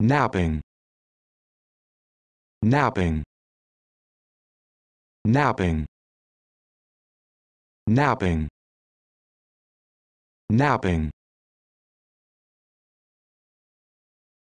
napping napping napping napping napping